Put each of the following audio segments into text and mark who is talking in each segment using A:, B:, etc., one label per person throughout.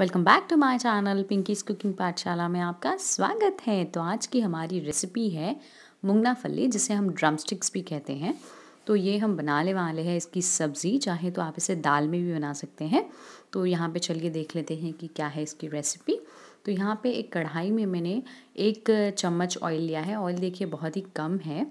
A: welcome back to my channel Pinky's cooking Pathshala में आपका स्वागत है तो आज की हमारी रेसिपी है मुंगना फली जिसे हम ड्रमस्टिक्स भी कहते हैं तो ये हम बनाने वाले हैं इसकी सब्ज़ी चाहे तो आप इसे दाल में भी बना सकते हैं तो यहाँ पे चलिए देख लेते हैं कि क्या है इसकी रेसिपी तो यहाँ पे एक कढ़ाई में मैंने एक चम्मच ऑयल लिया है ऑयल देखिए बहुत ही कम है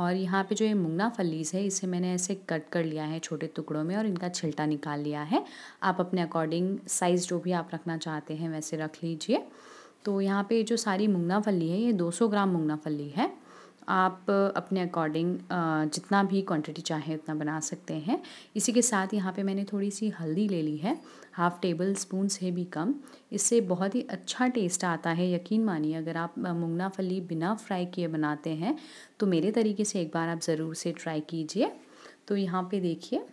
A: और यहाँ पे जो ये मूंगना फलीस है इसे मैंने ऐसे कट कर लिया है छोटे टुकड़ों में और इनका छिलटा निकाल लिया है आप अपने अकॉर्डिंग साइज़ जो भी आप रखना चाहते हैं वैसे रख लीजिए तो यहाँ पे जो सारी मूंगना फली है ये 200 ग्राम मूंगना फली है आप अपने अकॉर्डिंग जितना भी क्वांटिटी चाहे उतना बना सकते हैं इसी के साथ यहाँ पे मैंने थोड़ी सी हल्दी ले ली है हाफ़ टेबल स्पून से भी कम इससे बहुत ही अच्छा टेस्ट आता है यकीन मानिए अगर आप मूंगना फली बिना फ्राई किए बनाते हैं तो मेरे तरीके से एक बार आप ज़रूर से ट्राई कीजिए तो यहाँ पर देखिए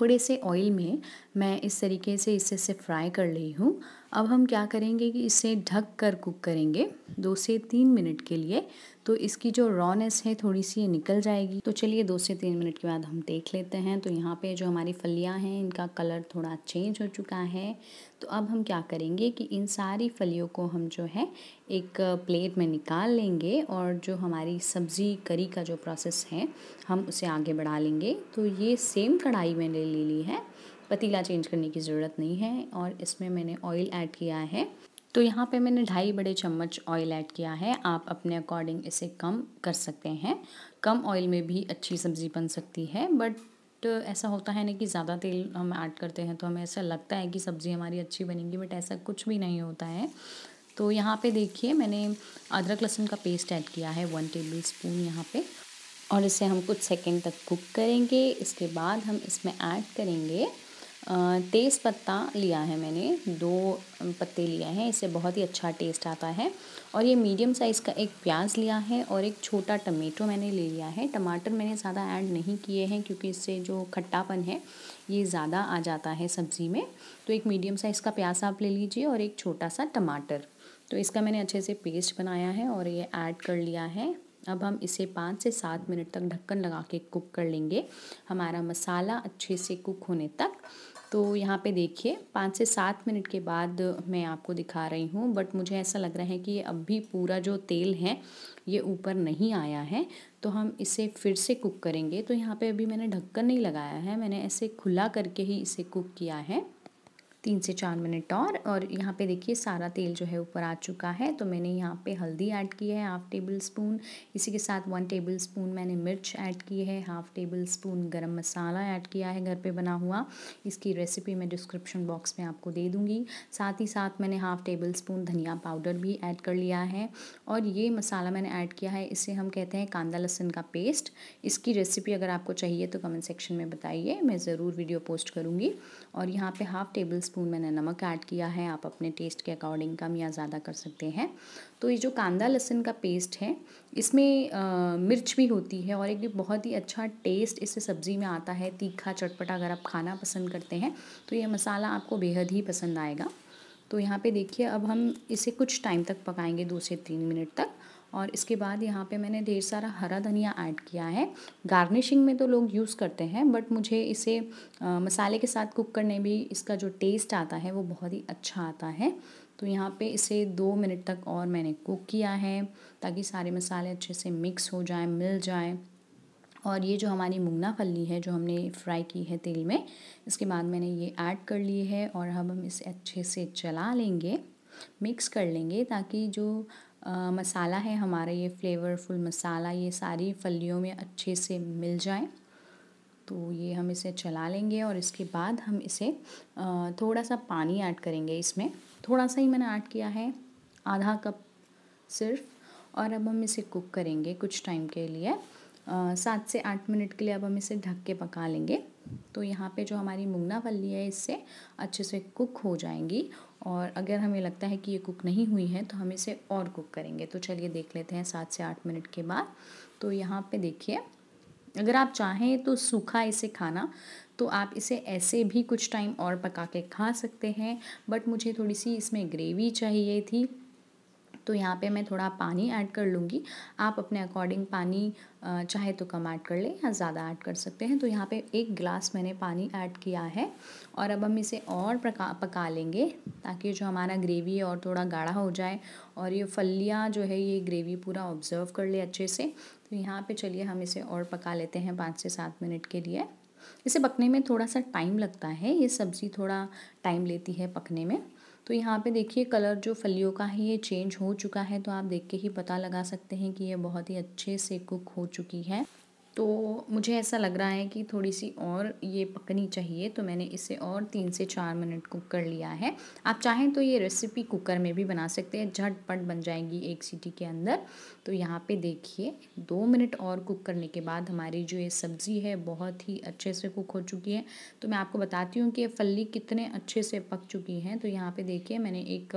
A: थोड़े से ऑयल में मैं इस तरीके से इसे से फ्राई कर रही हूँ अब हम क्या करेंगे कि इसे ढक कर कुक करेंगे दो से तीन मिनट के लिए तो इसकी जो रॉनेस है थोड़ी सी निकल जाएगी तो चलिए दो से तीन मिनट के बाद हम देख लेते हैं तो यहाँ पे जो हमारी फलियाँ हैं इनका कलर थोड़ा चेंज हो चुका है तो अब हम क्या करेंगे कि इन सारी फलियों को हम जो है एक प्लेट में निकाल लेंगे और जो हमारी सब्ज़ी करी का जो प्रोसेस है हम उसे आगे बढ़ा लेंगे तो ये सेम कढ़ाई मैंने ले ली है पतीला चेंज करने की ज़रूरत नहीं है और इसमें मैंने ऑयल ऐड किया है तो यहाँ पे मैंने ढाई बड़े चम्मच ऑयल ऐड किया है आप अपने अकॉर्डिंग इसे कम कर सकते हैं कम ऑयल में भी अच्छी सब्ज़ी बन सकती है बट तो ऐसा होता है ना कि ज़्यादा तेल हम ऐड करते हैं तो हमें ऐसा लगता है कि सब्ज़ी हमारी अच्छी बनेगी बट ऐसा कुछ भी नहीं होता है तो यहाँ पे देखिए मैंने अदरक लहसुन का पेस्ट ऐड किया है वन टेबल स्पून यहाँ पर और इसे हम कुछ सेकेंड तक कुक करेंगे इसके बाद हम इसमें ऐड करेंगे तेज़ पत्ता लिया है मैंने दो पत्ते लिया है इससे बहुत ही अच्छा टेस्ट आता है और ये मीडियम साइज़ का एक प्याज लिया है और एक छोटा टमेटो मैंने ले लिया है टमाटर मैंने ज़्यादा ऐड नहीं किए हैं क्योंकि इससे जो खट्टापन है ये ज़्यादा आ जाता है सब्ज़ी में तो एक मीडियम साइज़ का प्याज आप ले लीजिए और एक छोटा सा टमाटर तो इसका मैंने अच्छे से पेस्ट बनाया है और ये ऐड कर लिया है अब हम इसे पाँच से सात मिनट तक ढक्कन लगा के कुक कर लेंगे हमारा मसाला अच्छे से कुक होने तक तो यहाँ पे देखिए पाँच से सात मिनट के बाद मैं आपको दिखा रही हूँ बट मुझे ऐसा लग रहा है कि अब भी पूरा जो तेल है ये ऊपर नहीं आया है तो हम इसे फिर से कुक करेंगे तो यहाँ पे अभी मैंने ढक्कन नहीं लगाया है मैंने ऐसे खुला करके ही इसे कुक किया है तीन से चार मिनट और और यहाँ पे देखिए सारा तेल जो है ऊपर आ चुका है तो मैंने यहाँ पे हल्दी ऐड की है हाफ़ टेबल स्पून इसी के साथ वन टेबल स्पून मैंने मिर्च ऐड की है हाफ़ टेबल स्पून गर्म मसाला ऐड किया है घर पे बना हुआ इसकी रेसिपी मैं डिस्क्रिप्शन बॉक्स में आपको दे दूँगी साथ ही साथ मैंने हाफ़ टेबल स्पून धनिया पाउडर भी ऐड कर लिया है और ये मसाला मैंने ऐड किया है इसे हम कहते हैं कांदा लहसुन का पेस्ट इसकी रेसिपी अगर आपको चाहिए तो कमेंट सेक्शन में बताइए मैं ज़रूर वीडियो पोस्ट करूँगी और यहाँ पर हाफ़ टेबल स्पून स्पून मैंने नमक ऐड किया है आप अपने टेस्ट के अकॉर्डिंग कम या ज़्यादा कर सकते हैं तो ये जो कांदा लहसुन का पेस्ट है इसमें आ, मिर्च भी होती है और एक भी बहुत ही अच्छा टेस्ट इससे सब्ज़ी में आता है तीखा चटपटा अगर आप खाना पसंद करते हैं तो ये मसाला आपको बेहद ही पसंद आएगा तो यहाँ पर देखिए अब हम इसे कुछ टाइम तक पकाएँगे दो से तीन मिनट तक और इसके बाद यहाँ पे मैंने ढेर सारा हरा धनिया ऐड किया है गार्निशिंग में तो लोग यूज़ करते हैं बट मुझे इसे आ, मसाले के साथ कुक करने भी इसका जो टेस्ट आता है वो बहुत ही अच्छा आता है तो यहाँ पे इसे दो मिनट तक और मैंने कुक किया है ताकि सारे मसाले अच्छे से मिक्स हो जाए मिल जाए और ये जो हमारी मुंगना फली है जो हमने फ्राई की है तेल में इसके बाद मैंने ये ऐड कर ली है और अब हम इसे अच्छे से चला लेंगे मिक्स कर लेंगे ताकि जो मसाला है हमारा ये फ्लेवरफुल मसाला ये सारी फलियों में अच्छे से मिल जाए तो ये हम इसे चला लेंगे और इसके बाद हम इसे थोड़ा सा पानी ऐड करेंगे इसमें थोड़ा सा ही मैंने ऐड किया है आधा कप सिर्फ और अब हम इसे कुक करेंगे कुछ टाइम के लिए सात से आठ मिनट के लिए अब हम इसे ढक के पका लेंगे तो यहाँ पे जो हमारी मुंगना फली है इससे अच्छे से कुक हो जाएंगी और अगर हमें लगता है कि ये कुक नहीं हुई है तो हम इसे और कुक करेंगे तो चलिए देख लेते हैं सात से आठ मिनट के बाद तो यहाँ पे देखिए अगर आप चाहें तो सूखा इसे खाना तो आप इसे ऐसे भी कुछ टाइम और पका के खा सकते हैं बट मुझे थोड़ी सी इसमें ग्रेवी चाहिए थी तो यहाँ पे मैं थोड़ा पानी ऐड कर लूँगी आप अपने अकॉर्डिंग पानी चाहे तो कम ऐड कर लें या ज़्यादा ऐड कर सकते हैं तो यहाँ पे एक गिलास मैंने पानी ऐड किया है और अब हम इसे और पका पका लेंगे ताकि जो हमारा ग्रेवी है और थोड़ा गाढ़ा हो जाए और ये फलियाँ जो है ये ग्रेवी पूरा ऑब्जर्व कर ले अच्छे से तो यहाँ पर चलिए हम इसे और पका लेते हैं पाँच से सात मिनट के लिए इसे पकने में थोड़ा सा टाइम लगता है ये सब्ज़ी थोड़ा टाइम लेती है पकने में तो यहाँ पे देखिए कलर जो फलियों का है ये चेंज हो चुका है तो आप देख के ही पता लगा सकते हैं कि ये बहुत ही अच्छे से कुक हो चुकी है तो मुझे ऐसा लग रहा है कि थोड़ी सी और ये पकनी चाहिए तो मैंने इसे और तीन से चार मिनट कुक कर लिया है आप चाहें तो ये रेसिपी कुकर में भी बना सकते हैं झटपट बन जाएगी एक सीटी के अंदर तो यहाँ पे देखिए दो मिनट और कुक करने के बाद हमारी जो ये सब्ज़ी है बहुत ही अच्छे से कुक हो चुकी है तो मैं आपको बताती हूँ कि ये फली कितने अच्छे से पक चुकी हैं तो यहाँ पर देखिए मैंने एक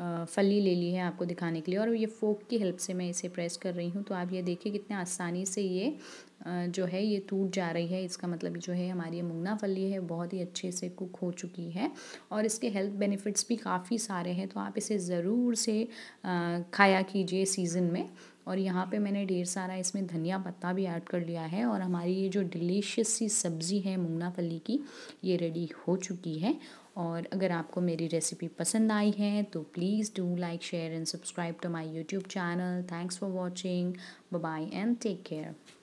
A: फली ले ली है आपको दिखाने के लिए और ये फोक की हेल्प से मैं इसे प्रेस कर रही हूँ तो आप ये देखिए कितने आसानी से ये जो है ये टूट जा रही है इसका मतलब जो है हमारी ये मुंगना फली है बहुत ही अच्छे से कुक हो चुकी है और इसके हेल्थ बेनिफिट्स भी काफ़ी सारे हैं तो आप इसे ज़रूर से खाया कीजिए सीज़न में और यहाँ पे मैंने ढेर सारा इसमें धनिया पत्ता भी ऐड कर लिया है और हमारी ये जो डिलीशियस सी सब्ज़ी है मूंगना फली की ये रेडी हो चुकी है और अगर आपको मेरी रेसिपी पसंद आई है तो please do like share and subscribe to my YouTube channel thanks for watching bye and take care